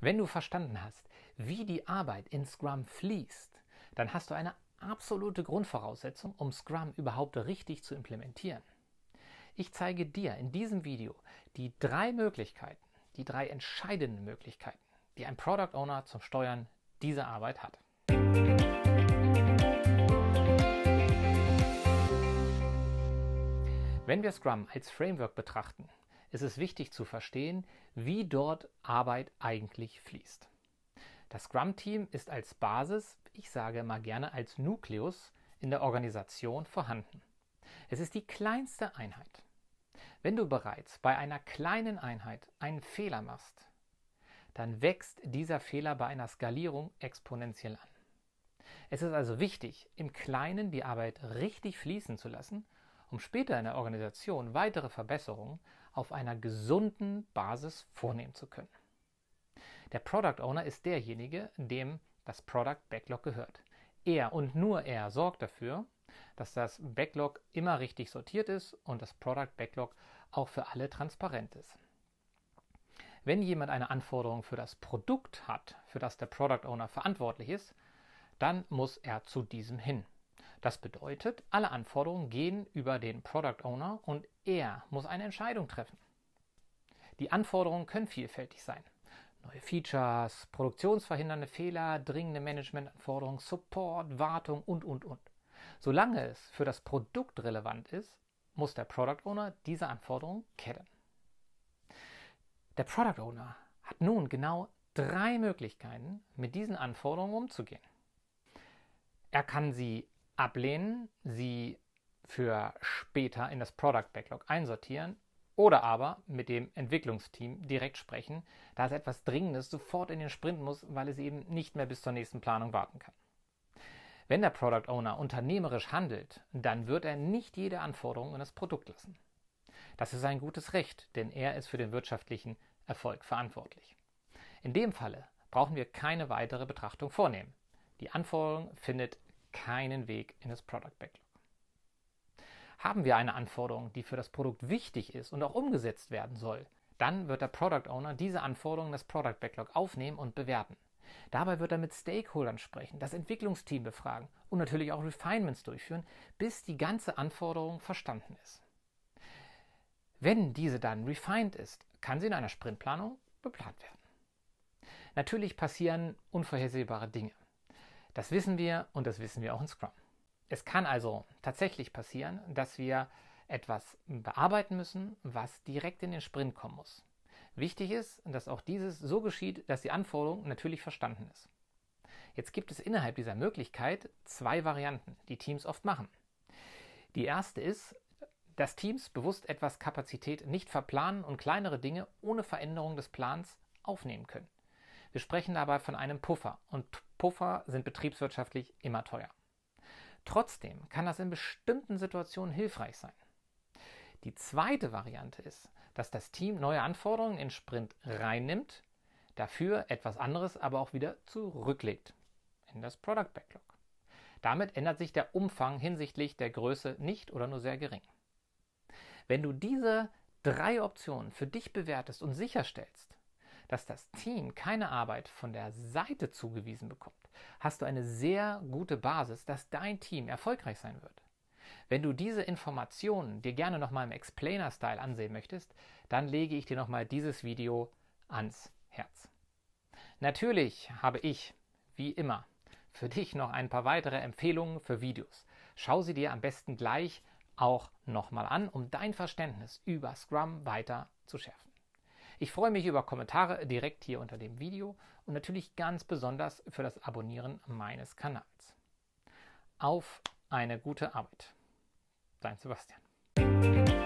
Wenn du verstanden hast, wie die Arbeit in Scrum fließt, dann hast du eine absolute Grundvoraussetzung, um Scrum überhaupt richtig zu implementieren. Ich zeige dir in diesem Video die drei Möglichkeiten, die drei entscheidenden Möglichkeiten, die ein Product Owner zum Steuern dieser Arbeit hat. Wenn wir Scrum als Framework betrachten, ist es wichtig zu verstehen, wie dort Arbeit eigentlich fließt. Das Scrum-Team ist als Basis, ich sage mal gerne als Nukleus, in der Organisation vorhanden. Es ist die kleinste Einheit. Wenn du bereits bei einer kleinen Einheit einen Fehler machst, dann wächst dieser Fehler bei einer Skalierung exponentiell an. Es ist also wichtig, im Kleinen die Arbeit richtig fließen zu lassen, um später in der Organisation weitere Verbesserungen auf einer gesunden Basis vornehmen zu können. Der Product Owner ist derjenige, dem das Product Backlog gehört. Er und nur er sorgt dafür, dass das Backlog immer richtig sortiert ist und das Product Backlog auch für alle transparent ist. Wenn jemand eine Anforderung für das Produkt hat, für das der Product Owner verantwortlich ist, dann muss er zu diesem hin. Das bedeutet, alle Anforderungen gehen über den Product Owner und er muss eine Entscheidung treffen. Die Anforderungen können vielfältig sein. Neue Features, produktionsverhindernde Fehler, dringende Managementanforderungen, Support, Wartung und, und, und. Solange es für das Produkt relevant ist, muss der Product Owner diese Anforderungen kennen. Der Product Owner hat nun genau drei Möglichkeiten, mit diesen Anforderungen umzugehen. Er kann sie ablehnen, sie für später in das Product Backlog einsortieren oder aber mit dem Entwicklungsteam direkt sprechen, da es etwas Dringendes sofort in den Sprint muss, weil es eben nicht mehr bis zur nächsten Planung warten kann. Wenn der Product Owner unternehmerisch handelt, dann wird er nicht jede Anforderung in das Produkt lassen. Das ist ein gutes Recht, denn er ist für den wirtschaftlichen Erfolg verantwortlich. In dem Falle brauchen wir keine weitere Betrachtung vornehmen. Die Anforderung findet keinen Weg in das Product Backlog. Haben wir eine Anforderung, die für das Produkt wichtig ist und auch umgesetzt werden soll, dann wird der Product Owner diese Anforderungen des Product Backlog aufnehmen und bewerten. Dabei wird er mit Stakeholdern sprechen, das Entwicklungsteam befragen und natürlich auch Refinements durchführen, bis die ganze Anforderung verstanden ist. Wenn diese dann refined ist, kann sie in einer Sprintplanung beplant werden. Natürlich passieren unvorhersehbare Dinge. Das wissen wir und das wissen wir auch in Scrum. Es kann also tatsächlich passieren, dass wir etwas bearbeiten müssen, was direkt in den Sprint kommen muss. Wichtig ist, dass auch dieses so geschieht, dass die Anforderung natürlich verstanden ist. Jetzt gibt es innerhalb dieser Möglichkeit zwei Varianten, die Teams oft machen. Die erste ist, dass Teams bewusst etwas Kapazität nicht verplanen und kleinere Dinge ohne Veränderung des Plans aufnehmen können. Wir sprechen dabei von einem Puffer und Puffer sind betriebswirtschaftlich immer teuer. Trotzdem kann das in bestimmten Situationen hilfreich sein. Die zweite Variante ist, dass das Team neue Anforderungen in Sprint reinnimmt, dafür etwas anderes aber auch wieder zurücklegt in das Product Backlog. Damit ändert sich der Umfang hinsichtlich der Größe nicht oder nur sehr gering. Wenn du diese drei Optionen für dich bewertest und sicherstellst, dass das Team keine Arbeit von der Seite zugewiesen bekommt, hast du eine sehr gute Basis, dass dein Team erfolgreich sein wird. Wenn du diese Informationen dir gerne nochmal im Explainer-Style ansehen möchtest, dann lege ich dir nochmal dieses Video ans Herz. Natürlich habe ich, wie immer, für dich noch ein paar weitere Empfehlungen für Videos. Schau sie dir am besten gleich auch nochmal an, um dein Verständnis über Scrum weiter zu schärfen. Ich freue mich über Kommentare direkt hier unter dem Video und natürlich ganz besonders für das Abonnieren meines Kanals. Auf eine gute Arbeit. Dein Sebastian.